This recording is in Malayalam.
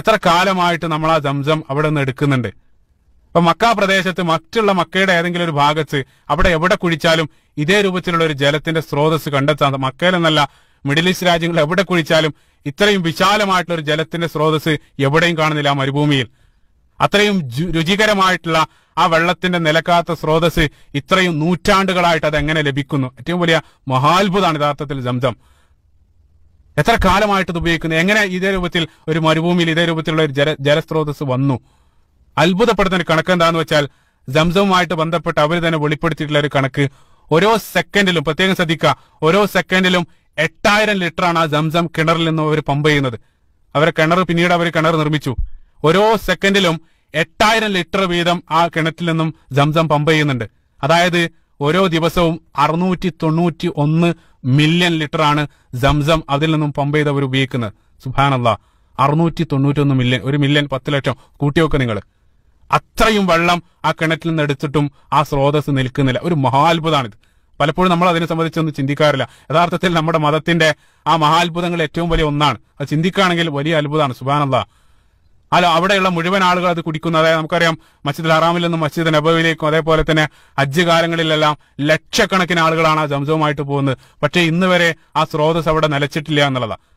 എത്ര കാലമായിട്ട് നമ്മൾ ആ ജംസം അവിടെ നിന്ന് എടുക്കുന്നുണ്ട് ഇപ്പൊ മക്ക പ്രദേശത്ത് മറ്റുള്ള മക്കയുടെ ഏതെങ്കിലും ഒരു ഭാഗത്ത് അവിടെ എവിടെ കുഴിച്ചാലും ഇതേ രൂപത്തിലുള്ള ഒരു ജലത്തിന്റെ സ്രോതസ് കണ്ടെത്താൻ മക്കയിലെന്നല്ല മിഡിൽ ഈസ്റ്റ് രാജ്യങ്ങൾ എവിടെ കുഴിച്ചാലും ഇത്രയും വിശാലമായിട്ടുള്ള ഒരു ജലത്തിന്റെ സ്രോതസ് എവിടെയും കാണുന്നില്ല ആ മരുഭൂമിയിൽ അത്രയും രുചികരമായിട്ടുള്ള ആ വെള്ളത്തിന്റെ നിലക്കാത്ത സ്രോതസ് ഇത്രയും നൂറ്റാണ്ടുകളായിട്ട് അത് എങ്ങനെ ലഭിക്കുന്നു ഏറ്റവും വലിയ മഹാത്ഭുതമാണ് യഥാർത്ഥത്തിൽ ജംസം എത്ര കാലമായിട്ട് ഇത് ഉപയോഗിക്കുന്നു എങ്ങനെ ഇതേ രൂപത്തിൽ ഒരു മരുഭൂമിയിൽ ഇതേ രൂപത്തിലുള്ള ഒരു ജല ജലസ്രോതസ് വന്നു അത്ഭുതപ്പെടുത്തുന്ന ഒരു കണക്ക് എന്താണെന്ന് വെച്ചാൽ ജംസവുമായിട്ട് ബന്ധപ്പെട്ട് അവർ തന്നെ വെളിപ്പെടുത്തിയിട്ടുള്ള ഒരു കണക്ക് ഓരോ സെക്കൻഡിലും പ്രത്യേകം ശ്രദ്ധിക്കുക ഓരോ സെക്കൻഡിലും എട്ടായിരം ആണ് ആ സംസം കിണറിൽ നിന്നും അവർ പമ്പ് ചെയ്യുന്നത് അവരെ കിണർ പിന്നീട് അവർ കിണർ നിർമ്മിച്ചു ഓരോ സെക്കൻഡിലും എട്ടായിരം ലിറ്റർ വീതം ആ കിണറ്റിൽ നിന്നും സംസം പമ്പ് ചെയ്യുന്നുണ്ട് അതായത് ഓരോ ദിവസവും അറുന്നൂറ്റി തൊണ്ണൂറ്റി ഒന്ന് മില്യൺ ലിറ്ററാണ് ജംസം അതിൽ നിന്നും പമ്പ് അവർ ഉപയോഗിക്കുന്നത് സുഭാനല്ല അറുന്നൂറ്റി തൊണ്ണൂറ്റി ഒന്ന് മില്യൺ ഒരു മില്യൺ പത്ത് ലക്ഷം കൂട്ടിവെക്കുക നിങ്ങൾ അത്രയും വെള്ളം ആ കിണറ്റിൽ നിന്ന് എടുത്തിട്ടും ആ സ്രോതസ് നിൽക്കുന്നില്ല ഒരു മഹാത്ഭുതമാണിത് പലപ്പോഴും നമ്മൾ അതിനെ സംബന്ധിച്ചൊന്നും ചിന്തിക്കാറില്ല യഥാർത്ഥത്തിൽ നമ്മുടെ മതത്തിന്റെ ആ മഹാത്ഭുതങ്ങൾ ഏറ്റവും വലിയ ഒന്നാണ് അത് ചിന്തിക്കുകയാണെങ്കിൽ വലിയ അത്ഭുതമാണ് സുബാനല്ലാ അല്ല അവിടെയുള്ള മുഴുവൻ ആളുകൾ അത് കുടിക്കുന്നത് അതായത് നമുക്കറിയാം മസ്ജിദ് ഹറാമിൽ നിന്നും മസ്ജിദ് നബവിലേക്കും അതേപോലെ തന്നെ ഹജ്ജ് കാലങ്ങളിലെല്ലാം ലക്ഷക്കണക്കിന് ആളുകളാണ് ആ ജംസവുമായിട്ട് പോകുന്നത് പക്ഷേ ഇന്ന് വരെ ആ സ്രോതസ് അവിടെ നിലച്ചിട്ടില്ല എന്നുള്ളതാണ്